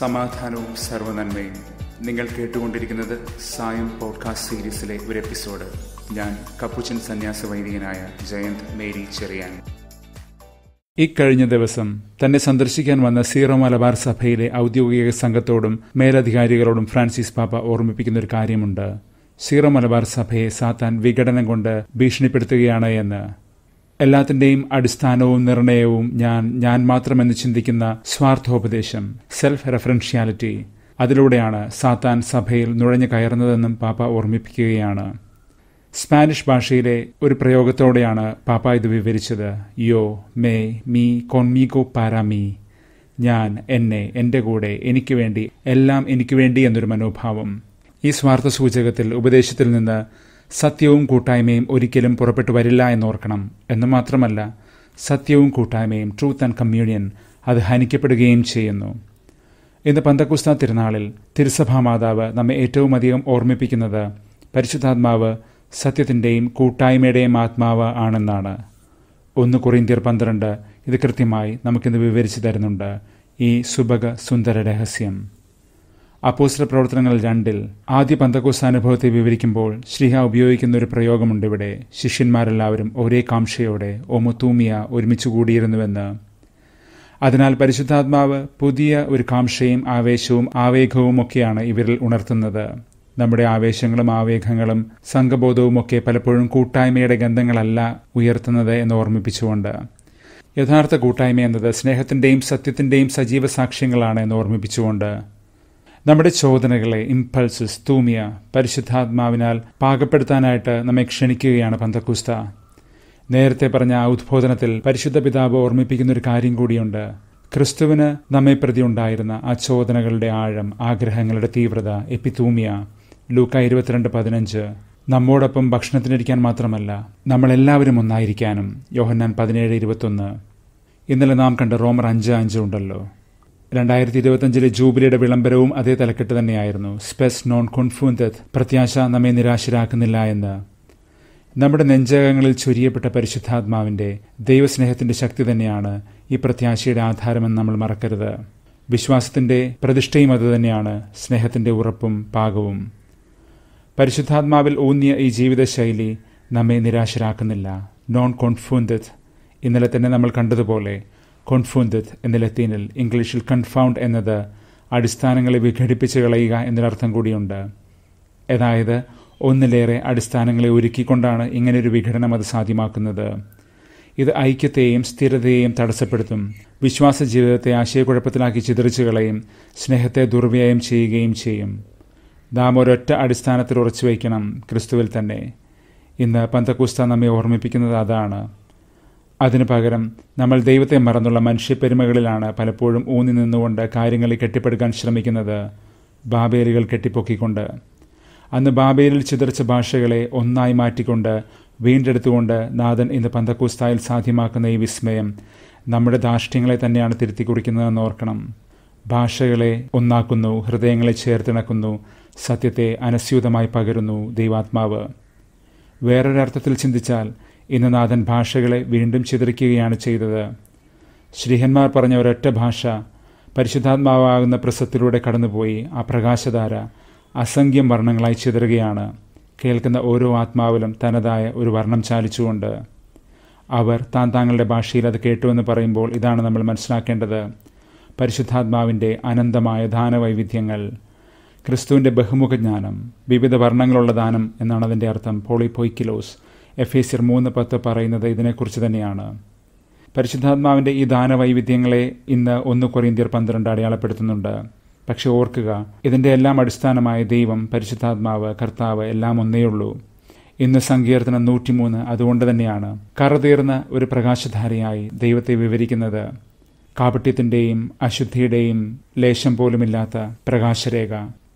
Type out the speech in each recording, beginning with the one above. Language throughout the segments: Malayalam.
സമാധാനവും സർവനന്മയും നിങ്ങൾ കേട്ടുകൊണ്ടിരിക്കുന്നത് സായം പോഡ്കാസ്റ്റ് സീരീസിലെ ഒരു എപ്പിസോഡ് ഞാൻ കപ്പുച്ചൻ സന്യാസ വൈദികനായ ജയന്ത് മേരി ചെറിയാൻ ഇക്കഴിഞ്ഞ ദിവസം തന്നെ സന്ദർശിക്കാൻ വന്ന സീറോ മലബാർ സഭയിലെ ഔദ്യോഗിക സംഘത്തോടും മേലധികാരികളോടും ഫ്രാൻസിസ് പാപ്പ ഓർമ്മിപ്പിക്കുന്ന ഒരു കാര്യമുണ്ട് സീറോ മലബാർ സഭയെ സാത്താൻ വിഘടനം കൊണ്ട് ഭീഷണിപ്പെടുത്തുകയാണ് എന്ന് എല്ലാത്തിൻ്റെയും അടിസ്ഥാനവും നിർണയവും ഞാൻ ഞാൻ മാത്രമെന്ന് ചിന്തിക്കുന്ന സ്വാർത്ഥോപദേശം സെൽഫ് റെഫറൻഷ്യാലിറ്റി അതിലൂടെയാണ് സാത്താൻ സഭയിൽ നുഴഞ്ഞു കയറുന്നതെന്നും പാപ്പ ഓർമ്മിപ്പിക്കുകയാണ് സ്പാനിഷ് ഭാഷയിലെ ഒരു പ്രയോഗത്തോടെയാണ് പാപ്പ ഇത് വിവരിച്ചത് യോ മേ മീ കൊൺമീഗോ പാരാമീ ഞാൻ എന്നെ എൻ്റെ കൂടെ എനിക്ക് വേണ്ടി എല്ലാം എനിക്ക് വേണ്ടി എന്നൊരു മനോഭാവം ഈ സ്വാർത്ഥ സൂചകത്തിൽ ഉപദേശത്തിൽ നിന്ന് സത്യവും കൂട്ടായ്മയും ഒരിക്കലും പുറപ്പെട്ടു വരില്ല എന്നോർക്കണം എന്ന് മാത്രമല്ല സത്യവും കൂട്ടായ്മയും ട്രൂത്ത് ആൻഡ് കമ്മ്യൂണിയൻ അത് ഹനിക്കപ്പെടുകയും ചെയ്യുന്നു ഇന്ന് പന്തക്കുസ്ത തിരുനാളിൽ തിരുസഭാ മാതാവ് നമ്മെ ഏറ്റവും അധികം ഓർമ്മിപ്പിക്കുന്നത് പരിശുദ്ധാത്മാവ് സത്യത്തിൻ്റെയും കൂട്ടായ്മയുടെയും ആത്മാവ് ആണെന്നാണ് ഒന്ന് കുറിന്തിയർ പന്ത്രണ്ട് ഇത് കൃത്യമായി നമുക്കിന്ന് വിവരിച്ചു തരുന്നുണ്ട് ഈ സുബക സുന്ദര രഹസ്യം അപ്പോസ്റ്റർ പ്രവർത്തനങ്ങൾ രണ്ടിൽ ആദ്യ പന്തക്കോസ് അനുഭവത്തെ വിവരിക്കുമ്പോൾ ശ്രീഹ ഉപയോഗിക്കുന്ന ഒരു പ്രയോഗമുണ്ട് ഇവിടെ ശിഷ്യന്മാരെല്ലാവരും ഒരേ കാംക്ഷയോടെ ഒമുത്തൂമിയ ഒരുമിച്ച് കൂടിയിരുന്നുവെന്ന് അതിനാൽ പരിശുദ്ധാത്മാവ് പുതിയ ഒരു കാംക്ഷയും ആവേശവും ആവേഗവും ഒക്കെയാണ് ഇവരിൽ ഉണർത്തുന്നത് നമ്മുടെ ആവേശങ്ങളും ആവേഗങ്ങളും സംഘബോധവും ഒക്കെ പലപ്പോഴും കൂട്ടായ്മയുടെ ഗന്ധങ്ങളല്ല ഉയർത്തുന്നത് എന്ന് ഓർമ്മിപ്പിച്ചുകൊണ്ട് യഥാർത്ഥ കൂട്ടായ്മ എന്നത് സ്നേഹത്തിൻ്റെയും സത്യത്തിൻ്റെയും സജീവ സാക്ഷ്യങ്ങളാണ് എന്ന് ഓർമ്മിപ്പിച്ചുകൊണ്ട് നമ്മുടെ ചോദനകളെ ഇംപൾസസ് തൂമിയ പരിശുദ്ധാത്മാവിനാൽ പാകപ്പെടുത്താനായിട്ട് നമ്മെ ക്ഷണിക്കുകയാണ് പന്തക്കുസ്ത നേരത്തെ പറഞ്ഞ ഉദ്ബോധനത്തിൽ പരിശുദ്ധ പിതാവ് ഓർമ്മിപ്പിക്കുന്ന ഒരു കാര്യം കൂടിയുണ്ട് ക്രിസ്തുവിന് നമ്മെ പ്രതി ഉണ്ടായിരുന്ന ആ ചോദനകളുടെ ആഴം ആഗ്രഹങ്ങളുടെ തീവ്രത എപ്പിത്തൂമിയ ലൂക്ക ഇരുപത്തിരണ്ട് പതിനഞ്ച് നമ്മോടൊപ്പം ഭക്ഷണത്തിനിരിക്കാൻ മാത്രമല്ല നമ്മളെല്ലാവരും ഒന്നായിരിക്കാനും യോഹന്നാൻ പതിനേഴ് ഇരുപത്തൊന്ന് ഇന്നലെ നാം കണ്ട റോമർ അഞ്ച് അഞ്ച് ഉണ്ടല്ലോ രണ്ടായിരത്തി ഇരുപത്തിയഞ്ചിലെ ജൂബിലിയുടെ വിളംബരവും അതേ തലക്കെട്ട് തന്നെയായിരുന്നു സ്പെസ് നോൺ കോൺഫ്ലുവൻറ്റത് പ്രത്യാശ നമ്മെ നിരാശരാക്കുന്നില്ല എന്ന് നമ്മുടെ നെഞ്ചകങ്ങളിൽ ചൊരിയപ്പെട്ട പരിശുദ്ധാത്മാവിന്റെ ദൈവസ്നേഹത്തിന്റെ ശക്തി തന്നെയാണ് ഈ പ്രത്യാശയുടെ ആധാരമെന്ന് നമ്മൾ മറക്കരുത് വിശ്വാസത്തിന്റെ പ്രതിഷ്ഠയും തന്നെയാണ് സ്നേഹത്തിന്റെ ഉറപ്പും പാകവും പരിശുദ്ധാത്മാവിൽ ഊന്നിയ ഈ ജീവിതശൈലി നമ്മെ നിരാശരാക്കുന്നില്ല നോൺ കോൺഫ്ലുവൻറ്റത് ഇന്നലെ തന്നെ നമ്മൾ കണ്ടതുപോലെ കോൺഫൂന്തത് എന്ന ലത്തീനിൽ ഇംഗ്ലീഷിൽ കൺഫൗണ്ട് എന്നത് അടിസ്ഥാനങ്ങളെ വിഘടിപ്പിച്ച് കളയുക എന്നൊരർത്ഥം കൂടിയുണ്ട് അതായത് ഒന്നിലേറെ അടിസ്ഥാനങ്ങളെ ഒരുക്കിക്കൊണ്ടാണ് ഇങ്ങനൊരു വിഘടനം അത് സാധ്യമാക്കുന്നത് ഇത് ഐക്യത്തെയും സ്ഥിരതയെയും തടസ്സപ്പെടുത്തും വിശ്വാസ ജീവിതത്തെ ആശയക്കുഴപ്പത്തിലാക്കി ചിതറിച്ചു കളയും സ്നേഹത്തെ ദുർവ്യയം ചെയ്യുകയും ചെയ്യും നാം ഒരൊറ്റ അടിസ്ഥാനത്തിൽ ഉറച്ചു വയ്ക്കണം ക്രിസ്തുവിൽ തന്നെ ഇന്ന് പന്തക്കുസ്ത നമ്മെ ഓർമ്മിപ്പിക്കുന്നത് അതാണ് അതിനു പകരം നമ്മൾ ദൈവത്തെ മറന്നുള്ള മനുഷ്യപ്പെരുമകളിലാണ് പലപ്പോഴും ഊന്നി നിന്നുകൊണ്ട് കാര്യങ്ങളെ കെട്ടിപ്പടുക്കാൻ ശ്രമിക്കുന്നത് ബാബേലുകൾ കെട്ടിപ്പൊക്കിക്കൊണ്ട് അന്ന് ബാബേലിൽ ചിതറിച്ച ഭാഷകളെ ഒന്നായി മാറ്റിക്കൊണ്ട് വീണ്ടെടുത്തുകൊണ്ട് നാഥൻ ഇന്ന് പന്തക്കൂസ്തായിൽ സാധ്യമാക്കുന്ന ഈ വിസ്മയം നമ്മുടെ ധാർഷ്ട്യങ്ങളെ തന്നെയാണ് തിരുത്തി കുറിക്കുന്നതെന്ന് ഓർക്കണം ഭാഷകളെ ഒന്നാക്കുന്നു ഹൃദയങ്ങളെ ചേർത്തിണക്കുന്നു സത്യത്തെ അനസ്യൂതമായി പകരുന്നു ദൈവാത്മാവ് വേറൊരർത്ഥത്തിൽ ചിന്തിച്ചാൽ ഇന്ന് നാഥൻ ഭാഷകളെ വീണ്ടും ചിതറിക്കുകയാണ് ചെയ്തത് ശ്രീഹന്മാർ പറഞ്ഞ ഒരൊറ്റ ഭാഷ പരിശുദ്ധാത്മാവാകുന്ന പ്രസത്തിലൂടെ കടന്നുപോയി ആ പ്രകാശധാര അസംഖ്യം വർണ്ണങ്ങളായി ചിതറുകയാണ് കേൾക്കുന്ന ഓരോ ആത്മാവിലും തനതായ ഒരു വർണ്ണം ചാലിച്ചുകൊണ്ട് അവർ താൻ താങ്കളുടെ ഭാഷയിൽ അത് കേട്ടുവെന്ന് പറയുമ്പോൾ ഇതാണ് നമ്മൾ മനസ്സിലാക്കേണ്ടത് പരിശുദ്ധാത്മാവിൻ്റെ അനന്തമായ ദാനവൈവിധ്യങ്ങൾ ക്രിസ്തുവിൻ്റെ ബഹുമുഖ ജ്ഞാനം വിവിധ വർണ്ണങ്ങളുള്ള ദാനം എന്നാണ് അതിൻ്റെ അർത്ഥം പോളിപോയ്ക്കിലോസ് എഫ് എസിർ മൂന്ന് പത്ത് പറയുന്നത് ഇതിനെക്കുറിച്ച് തന്നെയാണ് പരിശുദ്ധാത്മാവിൻ്റെ ഈ ദാനവൈവിധ്യങ്ങളെ ഇന്ന് ഒന്ന് കൊറിയന്തിയർ പന്ത്രണ്ട് അടയാളപ്പെടുത്തുന്നുണ്ട് പക്ഷെ ഓർക്കുക ഇതിൻ്റെ എല്ലാം അടിസ്ഥാനമായ ദൈവം പരിശുദ്ധാത്മാവ് കർത്താവ് എല്ലാം ഒന്നേയുള്ളൂ ഇന്ന് സങ്കീർത്തനം നൂറ്റിമൂന്ന് അതുകൊണ്ട് തന്നെയാണ് കറതീർന്ന ഒരു പ്രകാശധാരയായി ദൈവത്തെ വിവരിക്കുന്നത് കാപട്യത്തിൻ്റെയും അശുദ്ധിയുടെയും ലേശം പോലുമില്ലാത്ത പ്രകാശരേഖ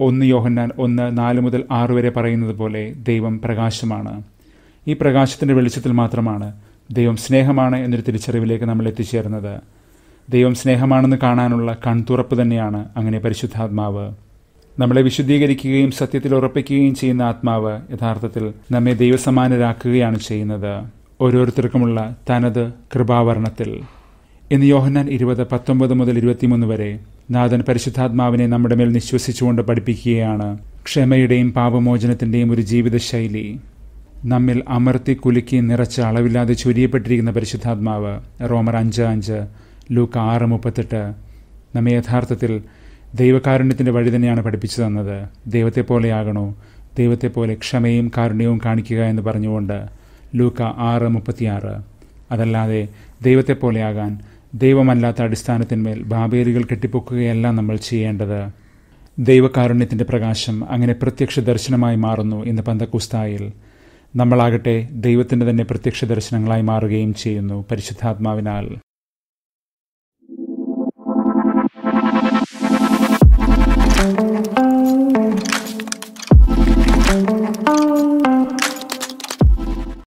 ഒന്ന് യോഹന്നാൻ ഒന്ന് നാല് മുതൽ ആറ് വരെ പറയുന്നത് പോലെ ദൈവം പ്രകാശമാണ് ഈ പ്രകാശത്തിൻ്റെ വെളിച്ചത്തിൽ മാത്രമാണ് ദൈവം സ്നേഹമാണ് എന്നൊരു തിരിച്ചറിവിലേക്ക് നമ്മൾ എത്തിച്ചേരുന്നത് ദൈവം സ്നേഹമാണെന്ന് കാണാനുള്ള കൺതുറപ്പ് തന്നെയാണ് അങ്ങനെ പരിശുദ്ധാത്മാവ് നമ്മളെ വിശുദ്ധീകരിക്കുകയും സത്യത്തിൽ ഉറപ്പിക്കുകയും ചെയ്യുന്ന ആത്മാവ് യഥാർത്ഥത്തിൽ നമ്മെ ദൈവസമാനരാക്കുകയാണ് ചെയ്യുന്നത് ഓരോരുത്തർക്കുമുള്ള തനത് കൃപാവരണത്തിൽ ഇന്ന് യോഹന്നാൻ ഇരുപത് പത്തൊമ്പത് മുതൽ ഇരുപത്തിമൂന്ന് വരെ നാഥൻ പരിശുദ്ധാത്മാവിനെ നമ്മുടെ മേൽ നിശ്വസിച്ചുകൊണ്ട് പഠിപ്പിക്കുകയാണ് ക്ഷമയുടെയും പാപമോചനത്തിൻ്റെയും ഒരു ജീവിതശൈലി നമ്മിൽ അമർത്തി കുലുക്കി നിറച്ച അളവില്ലാതെ ചൊരിയപ്പെട്ടിരിക്കുന്ന പരിശുദ്ധാത്മാവ് റോമർ അഞ്ച് അഞ്ച് ലൂക്ക് ആറ് മുപ്പത്തെട്ട് നമ്മെ യഥാർത്ഥത്തിൽ ദൈവകാരുണ്യത്തിൻ്റെ വഴി തന്നെയാണ് പഠിപ്പിച്ചു തന്നത് ദൈവത്തെ പോലെയാകണോ ദൈവത്തെ പോലെ ക്ഷമയും കാരുണ്യവും കാണിക്കുക എന്ന് പറഞ്ഞുകൊണ്ട് ലൂക്ക ആറ് മുപ്പത്തിയാറ് അതല്ലാതെ ദൈവത്തെ പോലെയാകാൻ ദൈവമല്ലാത്ത അടിസ്ഥാനത്തിന്മേൽ ബാബേലുകൾ കെട്ടിപ്പൊക്കുകയല്ല നമ്മൾ ചെയ്യേണ്ടത് ദൈവകാരുണ്യത്തിൻ്റെ പ്രകാശം അങ്ങനെ പ്രത്യക്ഷ ദർശനമായി മാറുന്നു ഇന്ന് പന്തക്കുസ്തായിൽ നമ്മളാകട്ടെ ദൈവത്തിൻ്റെ തന്നെ പ്രത്യക്ഷ ദർശനങ്ങളായി മാറുകയും ചെയ്യുന്നു പരിശുദ്ധാത്മാവിനാൽ thank you